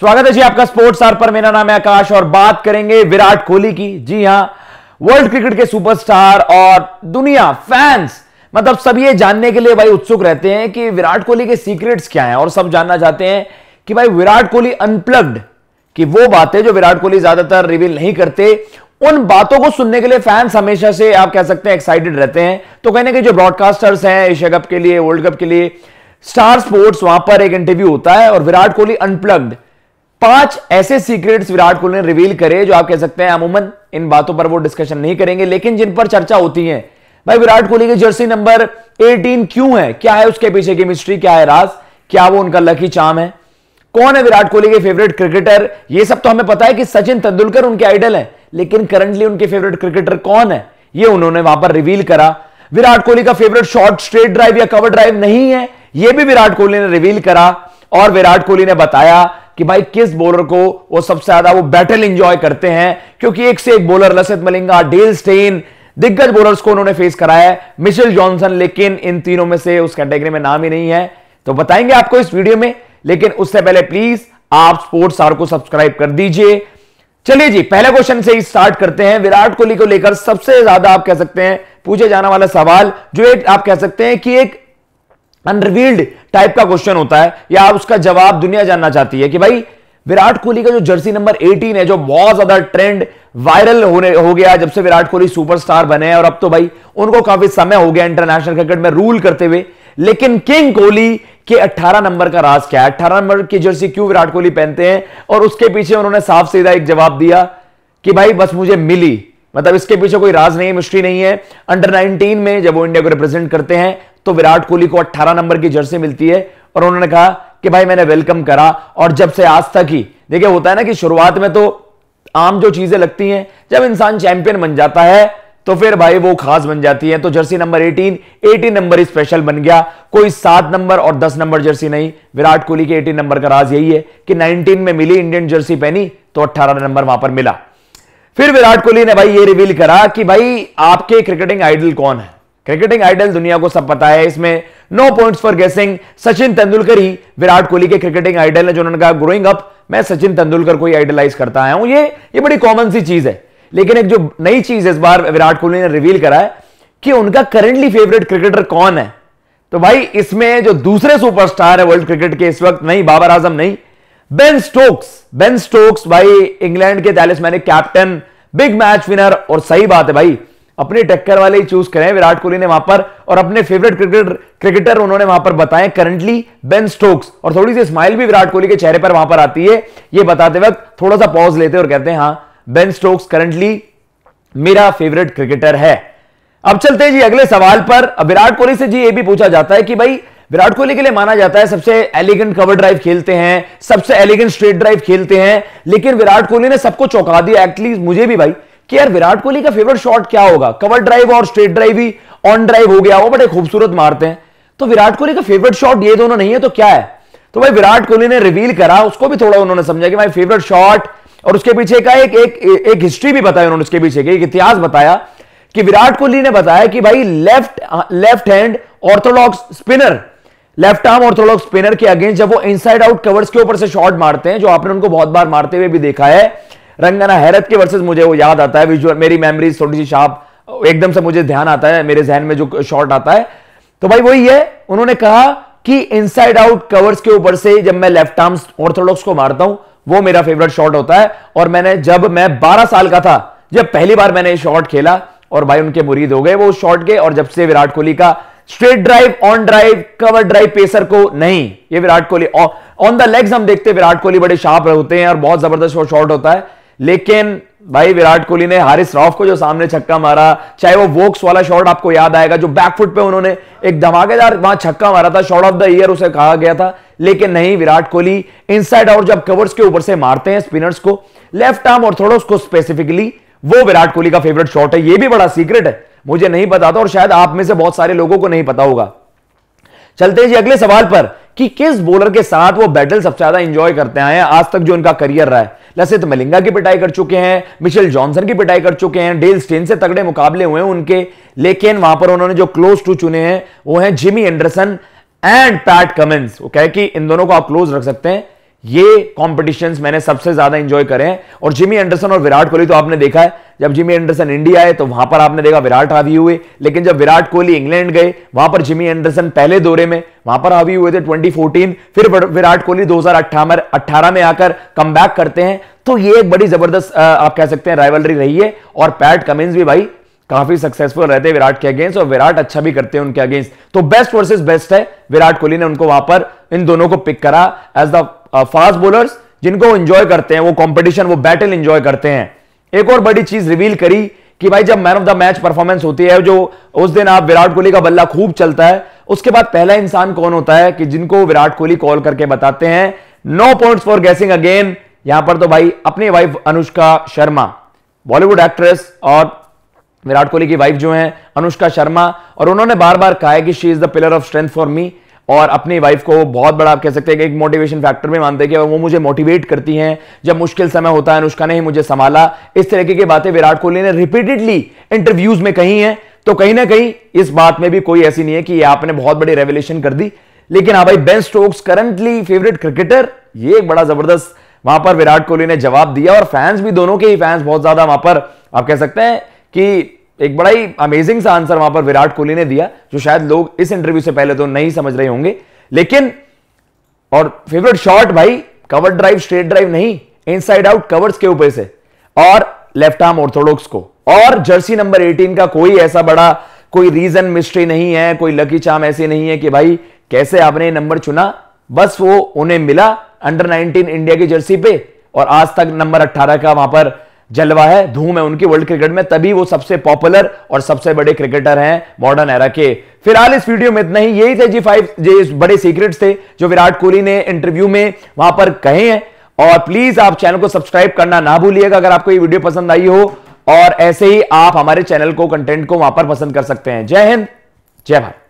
स्वागत है जी आपका स्पोर्ट्स आर पर मेरा नाम है आकाश और बात करेंगे विराट कोहली की जी हां वर्ल्ड क्रिकेट के सुपरस्टार और दुनिया फैंस मतलब सब ये जानने के लिए भाई उत्सुक रहते हैं कि विराट कोहली के सीक्रेट्स क्या हैं और सब जानना चाहते हैं कि भाई विराट कोहली अनप्लग्ड कि वो बातें जो विराट कोहली ज्यादातर रिवील नहीं करते उन बातों को सुनने के लिए फैंस हमेशा से आप कह सकते हैं एक्साइटेड रहते हैं तो कहने के जो ब्रॉडकास्टर्स हैं एशिया कप के लिए वर्ल्ड कप के लिए स्टार स्पोर्ट्स वहां पर एक इंटरव्यू होता है और विराट कोहली अनप्लग्ड पांच ऐसे सीक्रेट्स विराट कोहली ने रिवील करे जो आप कह सकते हैं अमूमन इन बातों पर वो डिस्कशन नहीं करेंगे लेकिन जिन पर चर्चा होती है भाई विराट कोहली की जर्सी नंबर 18 क्यों है क्या है उसके पीछे मिस्ट्री क्या है राज क्या वो उनका लकी चाम है कौन है विराट कोहली के फेवरेट क्रिकेटर ये सब तो हमें पता है कि सचिन तेंदुलकर उनके आइडल है लेकिन करंटली उनके फेवरेट क्रिकेटर कौन है ये उन्होंने वहां पर रिवील करा विराट कोहली का फेवरेट शॉर्ट स्ट्रेट ड्राइव या कवर ड्राइव नहीं है यह भी विराट कोहली ने रिवील करा और विराट कोहली ने बताया कि भाई किस बॉलर को वो सबसे ज्यादा वो बैटल इंजॉय करते हैं क्योंकि एक से एक bowler Lasith Malinga Dale Steyn दिग्गज बॉलर्स को उन्होंने फेस कराया है मिशेल जॉनसन लेकिन इन तीनों में से उस कैटेगरी में नाम ही नहीं है तो बताएंगे आपको इस वीडियो में लेकिन उससे पहले प्लीज आप स्पोर्ट्स आर को सब्सक्राइब कर दीजिए चलिए जी पहले क्वेश्चन से ही स्टार्ट करते हैं विराट कोहली को लेकर सबसे ज्यादा आप कह सकते हैं पूछे जाने वाला सवाल जो एक आप कह सकते हैं कि एक अनरिवील्ड टाइप का क्वेश्चन होता है या आप उसका जवाब दुनिया जानना चाहती है कि भाई विराट कोहली का जो जर्सी नंबर 18 है जो बहुत ज्यादा ट्रेंड वायरल होने हो गया जब से विराट कोहली सुपरस्टार बने हैं और अब तो भाई उनको काफी समय हो गया इंटरनेशनल क्रिकेट में रूल करते हुए लेकिन किंग कोहली के 18 नंबर का राज क्या है 18 नंबर की जर्सी क्यों विराट कोहली पहनते हैं और उसके पीछे उन्होंने साफ सीधा एक जवाब दिया कि भाई बस मुझे मिली मतलब इसके पीछे कोई राज नहीं है मिस्ट्री नहीं है अंडर 19 में जब वो इंडिया को रिप्रेजेंट करते हैं तो विराट कोहली को 18 नंबर की जर्सी मिलती है और उन्होंने कहा कि भाई मैंने वेलकम करा और जब से आज तक ही देखिए होता है ना कि शुरुआत में तो आम जो चीजें लगती हैं जब इंसान चैंपियन बन जाता है तो फिर भाई वो खास बन जाती है तो जर्सी नंबर 18 18 नंबर स्पेशल बन गया कोई सात नंबर और दस नंबर जर्सी नहीं विराट कोहली के 18 नंबर का राज यही है कि 19 में मिली इंडियन जर्सी पहनी तो 18 नंबर वहां पर मिला फिर विराट कोहली ने भाई ये रिवील करा कि भाई आपके क्रिकेटिंग आइडल कौन है क्रिकेटिंग आइडल दुनिया को सब पता है इसमें नो पॉइंट्स फॉर गेसिंग सचिन तेंदुलकर ही विराट कोहली के क्रिकेटिंग आइडल है जो उन्होंने कहा ग्रोइंग अप मैं सचिन तेंदुलकर को ही आइडलाइज करता आया हूं ये ये बड़ी कॉमन सी चीज है लेकिन एक जो नई चीज इस बार विराट कोहली ने रिवील करा है कि उनका करेंटली फेवरेट क्रिकेटर कौन है तो भाई इसमें जो दूसरे सुपरस्टार है वर्ल्ड क्रिकेट के इस वक्त नहीं बाबर आजम नहीं बेन स्टोक्स बेन स्टोक्स भाई इंग्लैंड के तैलिस मैंने कैप्टन बिग मैच विनर और सही बात है भाई अपने टक्कर वाले ही चूज करें विराट कोहली ने वहां पर और अपने फेवरेट क्रिकेटर क्रिकेटर उन्होंने वहां पर बताए करंटली बेन स्टोक्स और थोड़ी सी स्माइल भी विराट कोहली के चेहरे पर वहां पर आती है ये बताते वक्त थोड़ा सा पॉज लेते हैं और कहते हैं हाँ बेन स्टोक्स करंटली मेरा फेवरेट क्रिकेटर है अब चलते हैं जी अगले सवाल पर विराट कोहली से जी ये भी पूछा जाता है कि भाई विराट कोहली के लिए माना जाता है सबसे एलिगेंट कवर ड्राइव खेलते हैं सबसे एलिगेंट स्ट्रेट ड्राइव खेलते हैं लेकिन विराट कोहली ने सबको चौंका दिया एक्चुअली मुझे भी भाई कि यार विराट कोहली का फेवरेट शॉट क्या होगा कवर ड्राइव और स्ट्रेट ड्राइव ही ऑन ड्राइव हो गया वो बड़े खूबसूरत मारते हैं तो विराट कोहली का फेवरेट शॉट ये दोनों नहीं है तो क्या है तो भाई विराट कोहली ने रिवील करा उसको भी थोड़ा उन्होंने समझा कि भाई फेवरेट शॉट और उसके पीछे का एक एक, एक हिस्ट्री भी बताया उन्होंने उसके पीछे एक इतिहास बताया कि विराट कोहली ने बताया कि भाई left left hand orthodox spinner left arm orthodox spinner के अगेंस्ट जब वो इनसाइड आउट कवर्स के ऊपर से शॉट मारते हैं जो आपने उनको बहुत बार मारते हुए भी देखा है रंगना हैरत के वर्सेस मुझे वो याद आता है विजुअल मेरी मेमरीज थोड़ी सी शार्प एकदम से मुझे ध्यान आता है मेरे जहन में जो शॉट आता है तो भाई वही है उन्होंने कहा कि इनसाइड आउट कवर्स के ऊपर से जब मैं लेफ्ट आर्म ऑर्थोडॉक्स को मारता हूं वो मेरा फेवरेट शॉट होता है और मैंने जब मैं 12 साल का था जब पहली बार मैंने शॉट खेला और भाई उनके मुरीद हो गए वो शॉट के और जब से विराट कोहली का straight drive on drive cover drive pacer को नहीं ये Virat Kohli on the legs हम देखते हैं विराट कोहली बड़े शार्प होते हैं और बहुत जबरदस्त वो शॉट होता है लेकिन भाई विराट कोहली ने हारिस रॉफ को जो सामने छक्का मारा चाहे वो वोक्स वाला शॉट आपको याद आएगा जो बैकफुट पे उन्होंने एक धमाकेदार वहां छक्का मारा था शॉट ऑफ द ईयर उसे कहा गया था लेकिन नहीं विराट कोहली इनसाइड आउट जब कवर्स के ऊपर से मारते हैं स्पिनर्स को लेफ्ट आर्म और थोड़ा उसको स्पेसिफिकली वो विराट कोहली का फेवरेट शॉट है ये भी बड़ा सीक्रेट है मुझे नहीं पता था और शायद आप में से बहुत सारे लोगों को नहीं पता होगा चलते जी अगले सवाल पर कि किस बॉलर के साथ वो बैटल सबसे ज्यादा इंजॉय करते आए हैं आज तक जो उनका करियर रहा है लसित मलिंगा की पिटाई कर चुके हैं मिशेल जॉनसन की पिटाई कर चुके हैं डेल स्टेन से तगड़े मुकाबले हुए हैं उनके लेकिन वहां पर उन्होंने जो क्लोज टू चुने हैं वो हैं Jimmy Anderson and Pat Cummins वो कहे कि इन दोनों को आप क्लोज रख सकते हैं ये कॉम्पिटिशन मैंने सबसे ज्यादा इंजॉय करे हैं और जिमी एंडरसन और विराट कोहली तो आपने देखा है जब जिमी एंडरसन इंडिया आए तो वहां पर आपने देखा विराट हावी हुए लेकिन जब विराट कोहली इंग्लैंड गए वहां पर जिमी एंडरसन पहले दौरे में वहां पर हावी हुए थे 2014 फिर विराट कोहली 2018 में आकर कम करते हैं तो ये एक बड़ी जबरदस्त आप कह सकते हैं राइवलरी रही है और पैट कमिंस भी भाई काफी सक्सेसफुल रहते हैं विराट के अगेंस्ट और विराट अच्छा भी करते हैं उनके अगेंस्ट तो बेस्ट वर्सेस बेस्ट है विराट कोहली ने उनको वहां पर इन दोनों को पिक करा एज द फास्ट बोलर्स जिनको एंजॉय करते हैं वो कंपटीशन वो बैटल एंजॉय करते हैं एक और बड़ी चीज रिवील करी कि भाई जब man of the match performance होती है जो उस दिन आप विराट कोहली का बल्ला खूब चलता है उसके बाद पहला इंसान कौन होता है कि जिनको विराट कोहली कॉल करके बताते हैं no point for guessing again यहां पर तो भाई अपनी वाइफ अनुष्का शर्मा बॉलीवुड एक्ट्रेस और विराट कोहली की वाइफ जो है अनुष्का शर्मा और उन्होंने बार बार कहा है कि she is the pillar of strength for me और अपनी वाइफ को बहुत बड़ा आप कह सकते हैं कि एक मोटिवेशन फैक्टर में मानते हैं कि वो मुझे मोटिवेट करती हैं जब मुश्किल समय होता है अनुष्का ने ही मुझे संभाला इस तरीके की बातें विराट कोहली ने रिपीटेडली इंटरव्यूज में कही हैं तो कहीं ना कहीं इस बात में भी कोई ऐसी नहीं है कि आपने बहुत बड़ी रेवल्यूशन कर दी लेकिन हाँ भाई Ben Stokes currently favourite cricketer ये एक बड़ा जबरदस्त वहां पर विराट कोहली ने जवाब दिया और फैंस भी दोनों के ही फैंस बहुत ज्यादा वहां पर आप कह सकते हैं कि एक बड़ा ही अमेजिंग सा आंसर वहां पर विराट कोहली ने दिया जो शायद लोग इस इंटरव्यू से पहले तो नहीं समझ रहे होंगे लेकिन और फेवरेट शॉट भाई कवर ड्राइव स्ट्रेट ड्राइव नहीं इनसाइड आउट कवर्स के ऊपर से और लेफ्ट आर्म ऑर्थोडॉक्स को और जर्सी नंबर 18 का कोई ऐसा बड़ा कोई रीजन मिस्ट्री नहीं है कोई लकी चाम ऐसे नहीं है कि भाई कैसे आपने नंबर चुना बस वो उन्हें मिला अंडर 19 इंडिया की जर्सी पे और आज तक नंबर 18 का वहां पर जलवा है धूम है उनकी वर्ल्ड क्रिकेट में तभी वो सबसे पॉपुलर और सबसे बड़े क्रिकेटर हैं मॉडर्न एरा के फिलहाल इस वीडियो में इतना ही यही थे जी फाइव बड़े सीक्रेट्स थे जो विराट कोहली ने इंटरव्यू में वहां पर कहे हैं और प्लीज आप चैनल को सब्सक्राइब करना ना भूलिएगा अगर आपको ये वीडियो पसंद आई हो और ऐसे ही आप हमारे चैनल को कंटेंट को वहां पर पसंद कर सकते हैं जय हिंद जय भारत